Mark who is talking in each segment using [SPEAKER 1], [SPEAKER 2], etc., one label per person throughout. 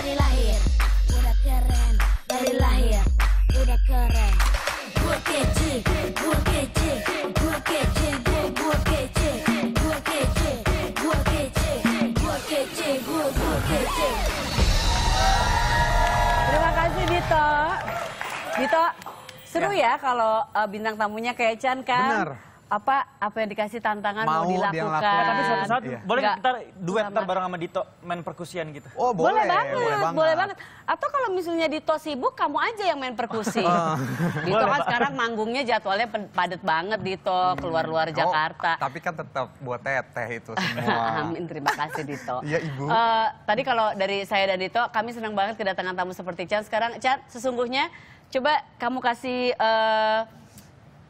[SPEAKER 1] dari lahir udah keren
[SPEAKER 2] dari lahir
[SPEAKER 1] udah keren
[SPEAKER 2] gue kece gue kece gue kece gue kece gue kece gue kece gue kece gue gue kece terima kasih Dito Dito seru ya, ya kalau uh, bintang tamunya kayak Chan kan Benar apa apa yang dikasih tantangan mau, mau dilakukan. Ya, tapi suatu saat iya. boleh kita
[SPEAKER 1] duet ntar bareng sama Dito main perkusian gitu. Oh, boleh. Boleh banget, boleh banget. Boleh
[SPEAKER 2] banget. Atau kalau misalnya Dito sibuk, kamu aja yang main perkusi. Oh.
[SPEAKER 1] Dito boleh, kan sekarang
[SPEAKER 2] manggungnya jadwalnya padat banget Dito, keluar-luar hmm. Jakarta. Oh, tapi kan tetap buat teteh itu semua. Amin, terima kasih Dito. Iya, Ibu. Uh, tadi kalau dari saya dan Dito, kami senang banget kedatangan tamu seperti Chan. Sekarang Chan, sesungguhnya coba kamu kasih uh,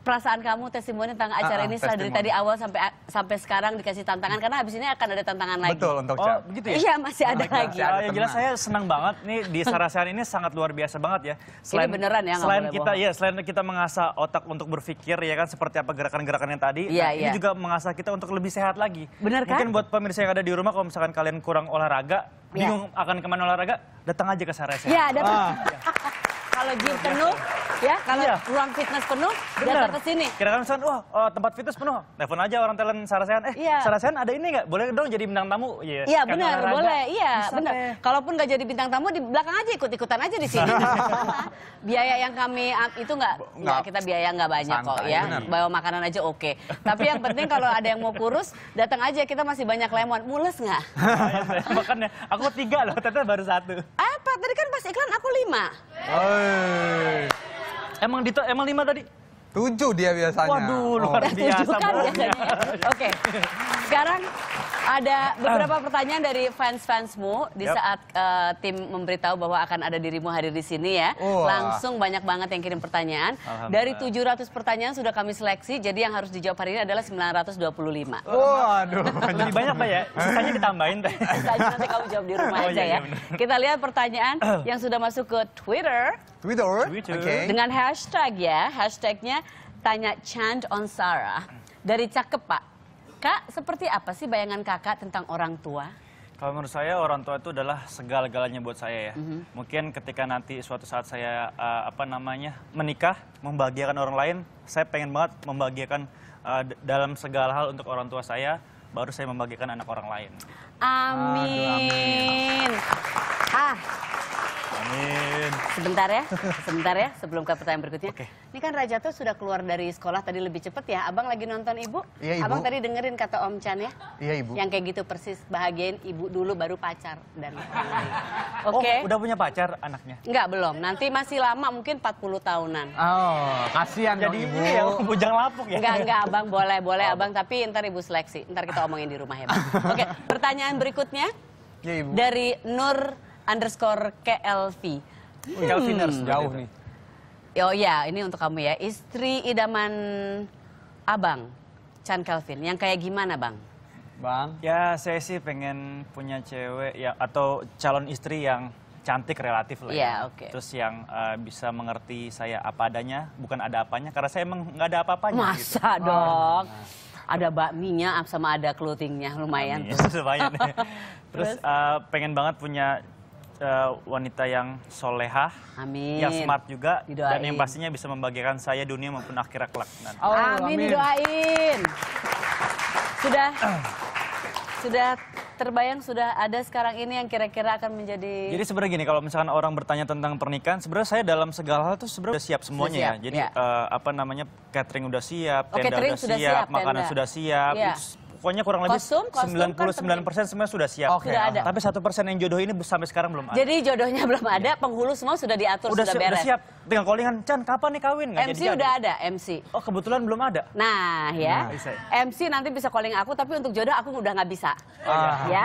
[SPEAKER 2] perasaan kamu testimoni tentang acara uh, ini setelah dari tadi awal sampai sampai sekarang dikasih tantangan karena habis ini akan ada tantangan lagi. Betul untuk Oh, begitu ya? Iya, masih ada nah, lagi. Masih ada ya, jelas saya
[SPEAKER 1] senang banget nih di Sarasehan ini sangat luar biasa banget ya. Selain ini beneran ya selain kita bohong. ya selain kita mengasah otak untuk berpikir ya kan seperti apa gerakan-gerakan yang tadi, ya, nah, ya. ini iya. juga mengasah kita untuk lebih sehat lagi. Benar kan? Mungkin buat pemirsa yang ada di rumah kalau misalkan kalian kurang olahraga, iya. bingung akan kemana olahraga, datang aja ke Sarasehan. Iya, datang. Ah. ya. Kalau gym penuh iya ya kalau iya. ruang fitness penuh Bener. datang ke sini. Kira-kira misalnya, wah oh, tempat fitness penuh, telepon aja orang talent Sarasehan. Eh, iya. Sarasehan ada ini nggak? Boleh dong jadi bintang tamu? Iya. Iya kan benar, boleh. Iya, benar.
[SPEAKER 2] Kalaupun nggak jadi bintang tamu di belakang aja ikut-ikutan aja di sini. biaya yang kami itu nggak nggak kita biaya nggak banyak Santai, kok ya. Bener. Bawa makanan aja oke. Okay. Tapi yang penting kalau ada yang mau kurus, datang aja kita masih banyak lemon. Mules nggak?
[SPEAKER 1] Iya, makannya aku tiga loh, ternyata baru satu.
[SPEAKER 2] Apa? Tadi kan pas iklan aku lima.
[SPEAKER 1] Oh. Emang Dito, emang lima tadi? Tujuh dia biasanya. Waduh, luar oh. biasa. kan biasanya.
[SPEAKER 2] Oke. Sekarang ada ah, ah. beberapa pertanyaan dari fans-fansmu di yep. saat uh, tim memberitahu bahwa akan ada dirimu hadir di sini ya. Oh. Langsung banyak banget yang kirim pertanyaan. Dari 700 pertanyaan sudah kami seleksi, jadi yang harus dijawab hari ini adalah 925. Waduh,
[SPEAKER 1] oh, aduh. lebih banyak Pak ya? Sisanya ditambahin Pak. Sisanya
[SPEAKER 2] nanti kamu jawab di rumah oh, aja iya, ya. Iya, Bener. Kita lihat pertanyaan yang sudah masuk ke Twitter.
[SPEAKER 1] Twitter? Twitter. Okay. Dengan
[SPEAKER 2] hashtag ya, hashtagnya tanya chant on Sarah. Dari cakep Pak, Kak, seperti apa sih bayangan kakak tentang orang tua?
[SPEAKER 1] Kalau menurut saya orang tua itu adalah segala-galanya buat saya ya. Mm -hmm. Mungkin ketika nanti suatu saat saya uh, apa namanya menikah, membahagiakan orang lain, saya pengen banget membahagiakan uh, dalam segala hal untuk orang tua saya, baru saya membagikan anak orang lain. Amin.
[SPEAKER 2] Aduh, amin. Ah,
[SPEAKER 1] Amin.
[SPEAKER 2] Sebentar ya, sebentar ya sebelum ke pertanyaan berikutnya. Oke. Ini kan Raja tuh sudah keluar dari sekolah tadi lebih cepat ya. Abang lagi nonton Ibu. Iya, Ibu. Abang tadi dengerin kata Om Chan ya.
[SPEAKER 1] Iya, Ibu. Yang kayak
[SPEAKER 2] gitu persis, bahagiain Ibu dulu baru pacar dan oh,
[SPEAKER 1] Oke. Okay. Oh, udah punya pacar anaknya?
[SPEAKER 2] Enggak, belum. Nanti masih lama mungkin 40 tahunan.
[SPEAKER 1] Oh, kasihan Jadi Ibu. Jadi ya, bujang lapuk ya. Enggak, enggak,
[SPEAKER 2] Abang. Boleh, boleh, oh, Abang. Tapi ntar Ibu seleksi. Ntar kita omongin di rumah ya, Oke, okay. pertanyaan berikutnya. Ya, Ibu. Dari Nur underscore KLV. Hmm. jauh nih. Oh ya, ini untuk kamu ya. Istri idaman abang, Chan Kelvin. Yang kayak gimana
[SPEAKER 1] bang? Bang? Ya saya sih pengen punya cewek ya atau calon istri yang cantik relatif lah. Ya. Iya, yeah, oke. Okay. Terus yang uh, bisa mengerti saya apa adanya, bukan ada apanya karena saya emang nggak ada apa-apanya gitu. Masa gitu. dong.
[SPEAKER 2] Oh. Ada bakminya sama ada clothingnya lumayan Amin.
[SPEAKER 1] tuh. ya, Terus, Terus uh, pengen banget punya uh, wanita yang solehah, amin. yang smart juga, Didoain. dan yang pastinya bisa membagikan saya dunia maupun akhirat kelak. Nah. Oh,
[SPEAKER 2] amin, doain. Sudah, sudah terbayang sudah ada sekarang ini yang kira-kira akan menjadi
[SPEAKER 1] Jadi sebenarnya gini kalau misalkan orang bertanya tentang pernikahan sebenarnya saya dalam segala hal tuh sebenarnya siap semuanya ya. siap, ya. Jadi ya. Uh, apa namanya catering udah siap, oh, tenda oh, catering udah siap, siap makanan sudah siap, ya pokoknya kurang lebih kostum, kostum 99 persen kan sebenarnya sudah siap. Okay. Sudah ada. Tapi satu persen yang jodoh ini sampai sekarang belum ada. Jadi
[SPEAKER 2] jodohnya belum ada, penghulu semua sudah diatur, udah, sudah siap, beres. Udah siap,
[SPEAKER 1] tinggal callingan, Chan kapan nih kawin? Gak MC jadi udah ada,
[SPEAKER 2] MC. Oh kebetulan belum ada. Nah ya, nah. MC nanti bisa calling aku, tapi untuk jodoh aku udah nggak bisa. Ah, ya,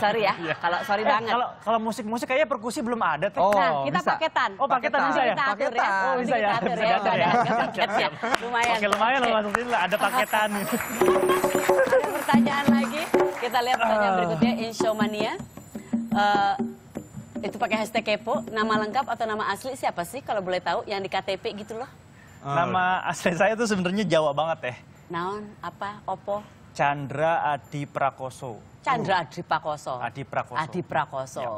[SPEAKER 1] sorry ya, kalau sorry eh, banget. Kalau kalau musik-musik kayaknya perkusi belum ada. Tuh. Oh, nah, kita bisa. paketan. Oh paketan, paketan. bisa ya? Kita paketan. ya. Oh, bisa ya. Lumayan, atur ya, ada paketnya.
[SPEAKER 2] Lumayan. Oke lumayan
[SPEAKER 1] loh, ada paketan
[SPEAKER 2] ada pertanyaan lagi. Kita lihat pertanyaan ah. berikutnya, Insomania, Uh, eh, itu pakai hashtag kepo. Nama lengkap atau nama asli siapa sih kalau boleh tahu yang di KTP gitu loh?
[SPEAKER 1] Ah, nama ah. asli saya tuh sebenarnya Jawa banget ya.
[SPEAKER 2] Naon, apa, opo?
[SPEAKER 1] Chandra Adi Prakoso. Chandra Adi Prakoso. Adi Prakoso. Adi Prakoso. Ya.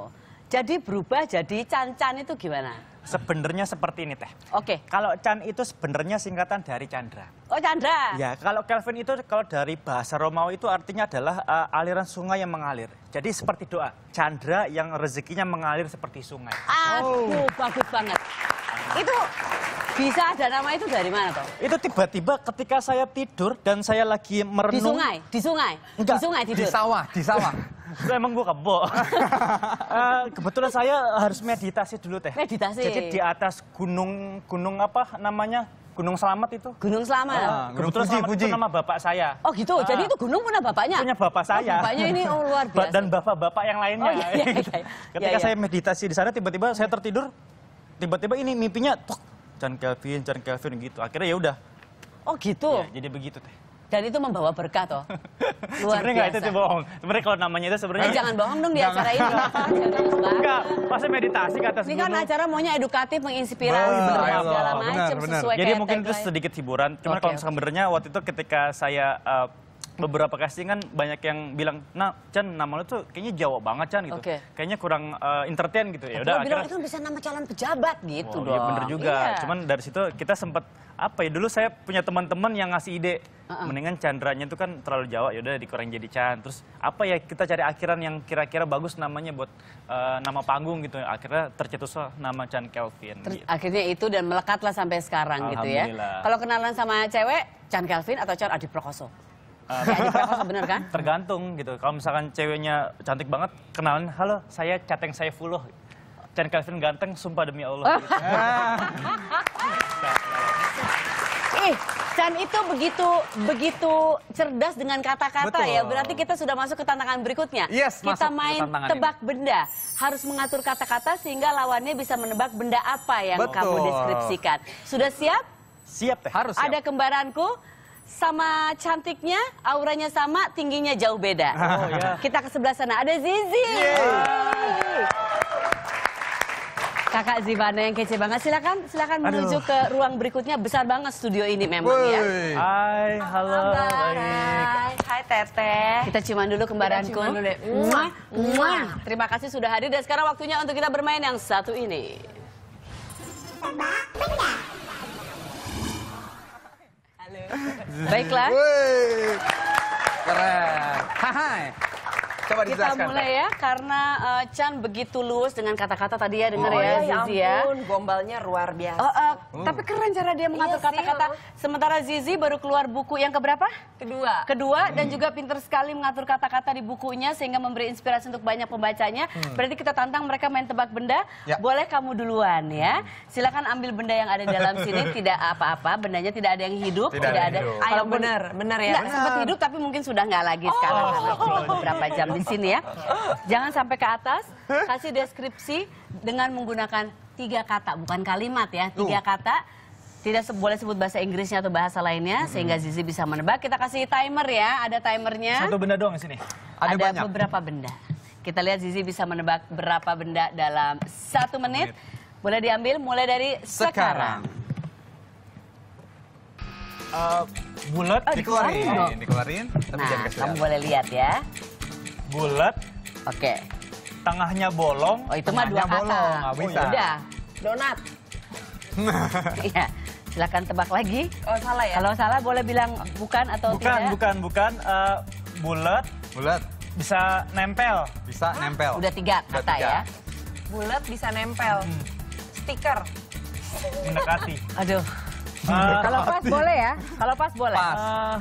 [SPEAKER 1] Jadi berubah jadi Chan-Chan itu gimana? Sebenarnya seperti ini teh. Oke. Okay. Kalau Chan itu sebenarnya singkatan dari Chandra. Oh Chandra. Ya, kalau Kelvin itu kalau dari bahasa Romawi itu artinya adalah uh, aliran sungai yang mengalir. Jadi seperti doa, Chandra yang rezekinya mengalir seperti sungai.
[SPEAKER 2] Aduh, oh. bagus banget. Itu bisa ada nama itu dari mana toh?
[SPEAKER 1] Itu tiba-tiba ketika saya tidur dan saya lagi merenung. Di sungai, di
[SPEAKER 2] sungai, Enggak, di sungai tidur. Di sawah, di sawah.
[SPEAKER 1] Saya emang gue kebo. Eh, kebetulan saya harus meditasi dulu teh. Meditasi. Jadi di atas gunung gunung apa namanya Gunung Selamat itu. Gunung Selamat. Ah, gunung Terus Selamat Puji. itu nama bapak saya. Oh gitu. Ah. Jadi itu gunung punya bapaknya. Punya bapak oh, saya. Oh, bapaknya ini oh, luar biasa. Dan bapak-bapak yang lainnya. Oh, iya, iya, iya. iya. Ketika iya, iya. saya meditasi di sana tiba-tiba saya tertidur. Tiba-tiba ini mimpinya tok Chan Kelvin, Chan Kelvin gitu. Akhirnya ya udah. Oh gitu. Ya, jadi begitu teh. Dan itu membawa berkah toh. sebenarnya nggak itu tuh bohong. Sebenarnya kalau namanya itu sebenarnya. Eh, jangan
[SPEAKER 2] bohong dong di acara ini. Enggak, pasti meditasi kata Ini kan acara maunya edukatif, menginspirasi, segala macam sesuai Jadi mungkin itu
[SPEAKER 1] sedikit hiburan. Cuma okay, kalau sebenarnya waktu itu ketika saya uh, beberapa casting kan banyak yang bilang, nah Chan nama lu tuh kayaknya Jawa banget Chan gitu. Okay. Kayaknya kurang uh, entertain gitu ya. Eh, Udah bilang akhirnya... itu
[SPEAKER 2] bisa nama calon pejabat gitu wow, iya, dong. Iya bener juga. Iya. Cuman
[SPEAKER 1] dari situ kita sempat apa ya dulu saya punya teman-teman yang ngasih ide uh -uh. mendingan candranya itu kan terlalu jawa ya udah dikurang jadi can terus apa ya kita cari akhiran yang kira-kira bagus namanya buat uh, nama panggung gitu akhirnya tercetus nama Chan Kelvin Ter gitu.
[SPEAKER 2] akhirnya itu dan melekatlah sampai sekarang gitu ya kalau kenalan sama cewek Chan Kelvin atau Chan Adi Prokoso Uh, eh,
[SPEAKER 1] bener kan? Tergantung gitu. Kalau misalkan ceweknya cantik banget, kenalan, halo, saya Cateng Saifullah. Chan Kelvin ganteng, sumpah demi Allah. Gitu.
[SPEAKER 2] Eh, Chan itu begitu begitu cerdas dengan kata-kata ya. Berarti kita sudah masuk ke tantangan berikutnya. Yes, kita main tebak ini. benda. Harus mengatur kata-kata sehingga lawannya bisa menebak benda apa yang Betul. kamu deskripsikan. Sudah siap?
[SPEAKER 1] Siap deh. Ya, harus siap. Ada
[SPEAKER 2] kembaranku sama cantiknya, auranya sama, tingginya jauh beda. Oh, yeah. Kita ke sebelah sana ada Zizi. Yeah. Kakak Zivana yang kece banget. Silakan, silakan menuju ke ruang berikutnya. Besar banget studio ini memang Woy. ya.
[SPEAKER 1] Hai, halo.
[SPEAKER 2] Hai. Hai Teteh. Kita cuman dulu kembaranku. Terima kasih sudah hadir dan sekarang waktunya untuk kita bermain yang satu ini.
[SPEAKER 1] Baiklah. Hai. Coba Kita mulai
[SPEAKER 2] ya, karena uh, Chan begitu luwes dengan kata-kata tadi ya, dengar oh, ya, iya, ya Zizi ya. ampun, gombalnya luar biasa. Uh, uh, hmm. Tapi keren cara dia iya mengatur kata-kata. Iya Sementara Zizi baru keluar buku yang keberapa? Kedua. Kedua, hmm. dan juga pinter sekali mengatur kata-kata di bukunya sehingga memberi inspirasi untuk banyak pembacanya. Hmm. Berarti kita tantang mereka main tebak benda, ya. boleh kamu duluan ya. Hmm. Silakan ambil benda yang ada di dalam sini, tidak apa-apa, bendanya tidak ada yang hidup, tidak, tidak ada. Hidup. Kalau benar, benar ya. Tidak sempat hidup tapi mungkin sudah nggak lagi sekarang oh. beberapa jam di sini ya. Jangan sampai ke atas, kasih deskripsi dengan menggunakan tiga kata, bukan kalimat ya, tiga kata. Tidak se boleh sebut bahasa Inggrisnya atau bahasa lainnya, sehingga Zizi bisa menebak. Kita kasih timer ya, ada timernya. Satu benda doang di sini. Ada, ada banyak. beberapa benda. Kita lihat Zizi bisa menebak berapa benda dalam satu menit. Boleh diambil mulai dari sekarang. sekarang
[SPEAKER 1] uh, bulat oh, dikeluarin, dikeluarin, dong. dikeluarin nah, kamu boleh lihat ya bulat. Oke. Okay. Tengahnya bolong. Oh, itu mah dua kata. Bolong, nggak ah, bisa. Oh, udah. Iya. Donat.
[SPEAKER 2] Iya. Silakan tebak lagi. Oh, salah ya. Kalau salah boleh bilang bukan atau bukan, tidak. Bukan,
[SPEAKER 1] bukan, bukan. Uh, eh, bulat. Bulat. Bisa nempel. Bisa nempel. Udah tiga kata udah tiga. ya.
[SPEAKER 2] Bulat bisa nempel. Hmm. Stiker.
[SPEAKER 1] Mendekati. Aduh. Uh, kalau pas boleh ya. Kalau pas boleh. Pas. Uh,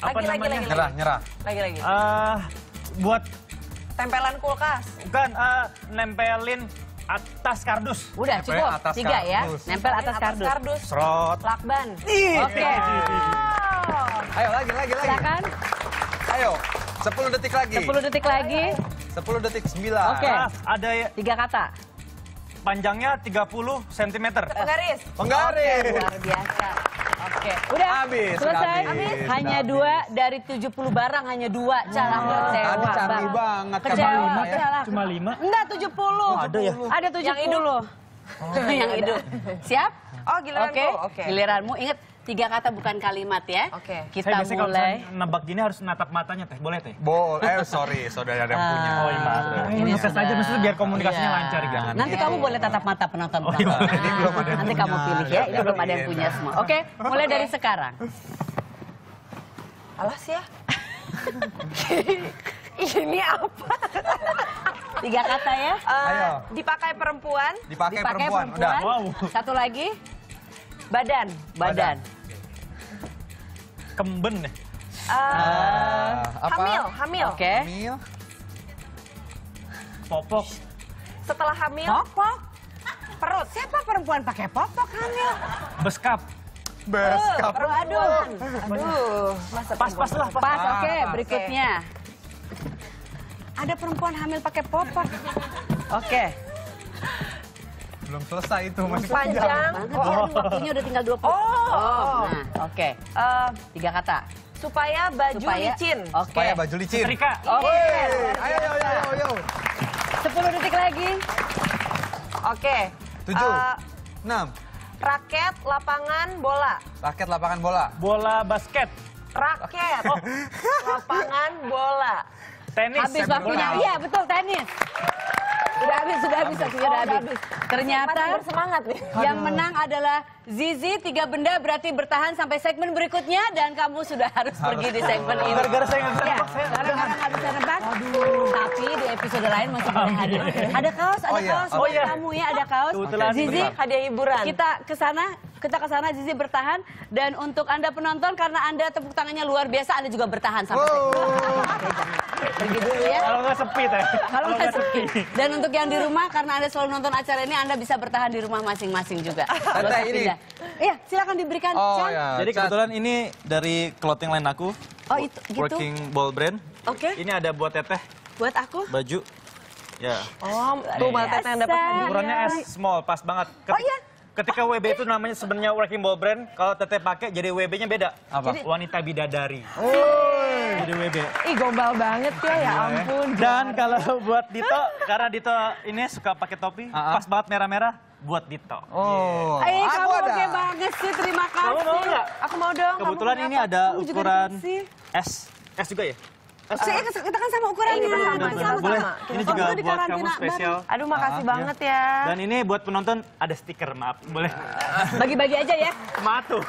[SPEAKER 1] apa lagi, Lagi, lagi, nyerah, nyerah. Lagi, lagi. Uh, buat tempelan kulkas. Bukan, uh, nempelin atas kardus. Udah Nempel cukup, atas tiga ya. kardus. ya. Nempel atas, atas kardus. kardus. Serot. Lakban. Oke. Okay. Wow. Ayo lagi, lagi, lagi. Silakan. Ayo, sepuluh detik lagi. sepuluh detik lagi. sepuluh detik, sembilan, Oke. Okay. Ada ya. tiga kata. Panjangnya tiga puluh sentimeter, Penggaris. Penggaris. Okay, luar biasa.
[SPEAKER 2] Oke, okay. udah habis. Selesai. Habis. Hanya habis. dua dari 70 barang hanya dua calah wow. kecewa. Ada canggih banget. Kecewa, Cuma lima, Ya. Cuma lima? Enggak, 70. Oh, ada ya? Ada 70. Yang idul loh.
[SPEAKER 1] Oh, yang idul.
[SPEAKER 2] Siap? Oh, giliranmu. Oke, okay. okay. giliranmu. Ingat, Tiga kata bukan kalimat ya. Oke. Okay. Kita Saya mulai.
[SPEAKER 1] Kalau nebak gini harus natap matanya teh, boleh teh? Boleh. Eh sorry, saudara yang ah. punya. Oh iya. Ini saja. aja maksudnya biar komunikasinya iya. lancar gitu. Nanti iya.
[SPEAKER 2] kamu boleh tatap mata penonton. Oh, iya. Ini belum
[SPEAKER 1] ada Nanti kamu pilih ya. Ini belum ada yang iya. punya semua. Oke, mulai dari
[SPEAKER 2] sekarang. Alas ya. Ini apa? Tiga kata ya. Uh, Ayo. Dipakai perempuan. Dipakai, dipakai perempuan. perempuan. Wow. Satu lagi. Badan.
[SPEAKER 1] badan kemben ya? Uh, Hamil, hamil. Oke. Okay. Hamil. Popok.
[SPEAKER 2] Setelah hamil. Popok. Perut. Siapa perempuan pakai popok hamil?
[SPEAKER 1] Beskap. Beskap. Uh, aduh. Aduh. Pas-pas lah. Pas, pas oke. Okay, ah, berikutnya.
[SPEAKER 2] Okay. Ada perempuan hamil pakai popok. Oke. Okay
[SPEAKER 1] belum selesai itu masih panjang. Panjang banget oh. waktunya
[SPEAKER 2] udah tinggal 20. Oh, oh. nah. oke. Okay. Uh, eh, Tiga kata. Supaya baju supaya, licin. Okay. Supaya baju licin.
[SPEAKER 1] Setrika. Oke. Okay. Iya, yeah. Iya. Ayo, ayo, ayo,
[SPEAKER 2] ayo. detik lagi. Oke. Okay.
[SPEAKER 1] 7. Uh, 6.
[SPEAKER 2] Raket, lapangan,
[SPEAKER 1] bola. Raket, lapangan, bola. Bola basket. Raket, oh. lapangan, bola. Tenis. Habis waktunya, iya betul tenis. Sudah habis, sudah habis, Oh, sudah habis.
[SPEAKER 2] Ternyata semangat Yang menang adalah Zizi tiga benda berarti bertahan sampai segmen berikutnya dan kamu sudah harus, harus pergi di segmen ini. Gara-gara saya nggak bisa nebak,
[SPEAKER 1] ya, saya Tapi di episode lain masih ada hadir. Ada kaos, ada oh, iya. kaos oh, buat iya. kamu ya, ada kaos. Zizi hadiah hiburan. Kita
[SPEAKER 2] ke sana kita ke sana Zizi bertahan dan untuk Anda penonton karena Anda tepuk tangannya luar biasa Anda juga bertahan sampai wow. Pergi dulu ya. Kalau nggak sepi teh. Kalau nggak sepi. Dan untuk yang di rumah karena Anda selalu nonton acara ini Anda bisa bertahan di rumah masing-masing juga. Ada ini. Iya, silakan diberikan. Oh, Chan. ya. Jadi
[SPEAKER 1] kebetulan ini dari clothing line aku.
[SPEAKER 2] Oh, itu gitu. Working ball brand. Oke.
[SPEAKER 1] Okay. Ini ada buat teteh. Buat aku? Baju. Ya.
[SPEAKER 2] Oh, tuh malah teteh yang dapat. Ukurannya S
[SPEAKER 1] small, pas banget. Ket Oh iya. Ketika WB itu namanya sebenarnya working ball brand, kalau teteh pakai jadi WB-nya beda. Apa? Jadi, Wanita bidadari. Oh. Jadi WB. Ih gombal banget ya, ya, ya. ampun. Dan kalau buat Dito, karena Dito ini suka pakai topi, uh ah, -huh. Ah. pas banget merah-merah buat Dito. Oh. Eh, kamu aku ada. oke banget sih, terima kasih. Kamu mau gak? Aku mau dong. Kebetulan ini ada ukuran S. S juga ya?
[SPEAKER 2] Uh, kita kan sama ukurannya. ini sama, sama. sama. Boleh. ini juga buat kamu spesial. Aduh, makasih ah, ya. banget ya. Dan
[SPEAKER 1] ini buat penonton ada stiker, maaf. Boleh. Ah.
[SPEAKER 2] Bagi-bagi aja ya. Matu.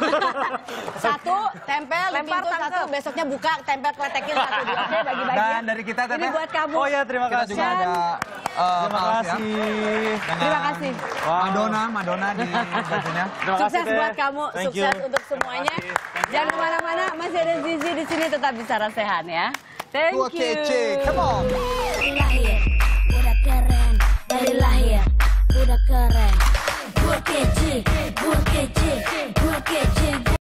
[SPEAKER 2] satu, tempel, lempar pintu satu, besoknya buka, tempel kletekin satu. Dua. Oke, bagi-bagi. Dan ya.
[SPEAKER 1] dari kita, tete. Ini buat kamu. Oh ya, terima kasih. Kita juga ada eh, terima ya. kasih. Terima kasih. Wow. Madonna, Madonna di bajunya. Sukses buat kamu, sukses untuk semuanya.
[SPEAKER 2] Jangan kemana-mana, masih ada Zizi di sini tetap bicara sehat ya. Thank Dua you. come on. Dari
[SPEAKER 1] lahir, udah keren. Dari lahir, udah keren. Dua kece, dua kece, dua kece.